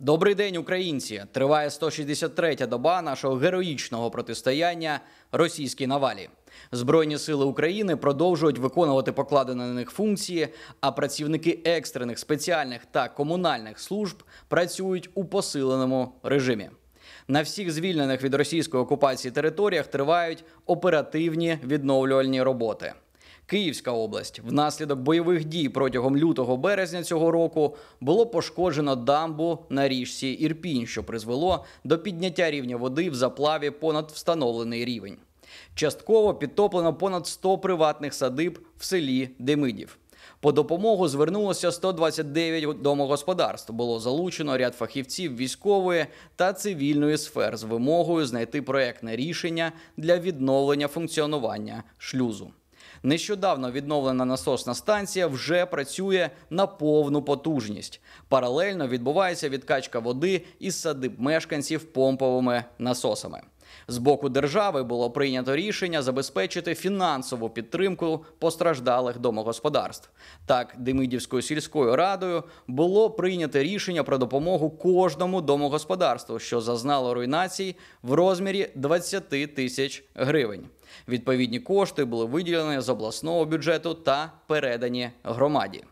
Добрий день, українці! Триває 163-та доба нашого героїчного протистояння російській навалі. Збройні сили України продовжують виконувати покладені на них функції, а працівники екстрених спеціальних та комунальних служб працюють у посиленому режимі. На всіх звільнених від російської окупації територіях тривають оперативні відновлювальні роботи. Київська область внаслідок бойових дій протягом лютого березня цього року було пошкоджено дамбу на річці Ірпінь, що призвело до підняття рівня води в заплаві понад встановлений рівень. Частково підтоплено понад 100 приватних садиб в селі Демидів. По допомогу звернулося 129 домогосподарств. Було залучено ряд фахівців військової та цивільної сфер з вимогою знайти проектне рішення для відновлення функціонування шлюзу. Нещодавно відновлена насосна станція вже працює на повну потужність. Паралельно відбувається відкачка води із садиб мешканців помповими насосами. З боку держави було прийнято рішення забезпечити фінансову підтримку постраждалих домогосподарств. Так, Демидівською сільською радою було прийнято рішення про допомогу кожному домогосподарству, що зазнало руйнації в розмірі 20 тисяч гривень. Відповідні кошти були виділені з обласного бюджету та передані громаді.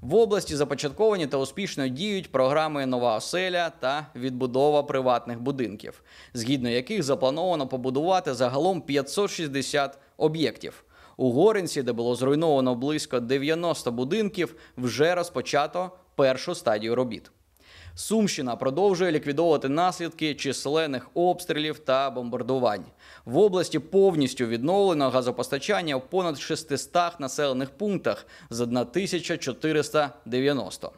В області започатковані та успішно діють програми Нова оселя та відбудова приватних будинків, згідно яких заплановано побудувати загалом 560 об'єктів. У Горинці, де було зруйновано близько 90 будинків, вже розпочато першу стадію робіт. Сумщина продовжує ліквідовувати наслідки численних обстрілів та бомбардувань. В області повністю відновлено газопостачання в понад 600 населених пунктах з 1490.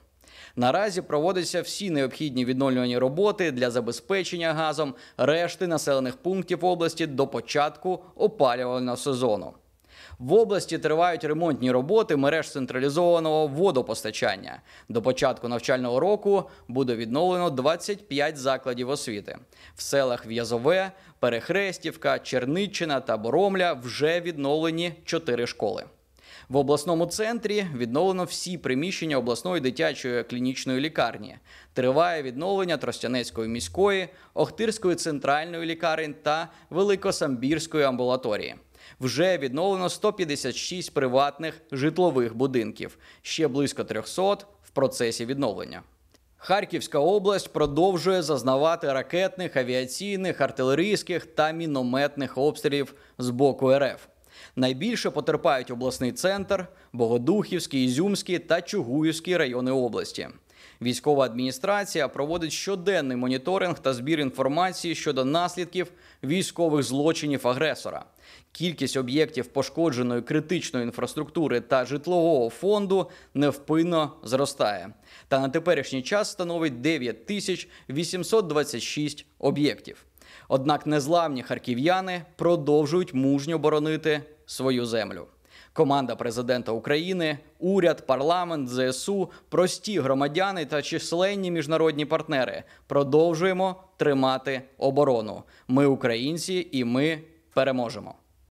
Наразі проводяться всі необхідні відновлювані роботи для забезпечення газом решти населених пунктів області до початку опалювального сезону. В області тривають ремонтні роботи мереж централізованого водопостачання. До початку навчального року буде відновлено 25 закладів освіти. В селах В'язове, Перехрестівка, Черниччина та Боромля вже відновлені 4 школи. В обласному центрі відновлено всі приміщення обласної дитячої клінічної лікарні. Триває відновлення Тростянецької міської, Охтирської центральної лікарень та Великосамбірської амбулаторії. Вже відновлено 156 приватних житлових будинків, ще близько 300 в процесі відновлення. Харківська область продовжує зазнавати ракетних, авіаційних, артилерійських та мінометних обстрілів з боку РФ. Найбільше потерпають обласний центр, Богодухівський, Ізюмський та Чугуївський райони області. Військова адміністрація проводить щоденний моніторинг та збір інформації щодо наслідків військових злочинів агресора. Кількість об'єктів пошкодженої критичної інфраструктури та житлового фонду невпинно зростає. Та на теперішній час становить 9826 об'єктів. Однак незламні харків'яни продовжують мужньо боронити свою землю. Команда президента України, уряд, парламент, ЗСУ, прості громадяни та численні міжнародні партнери продовжуємо тримати оборону. Ми українці і ми переможемо.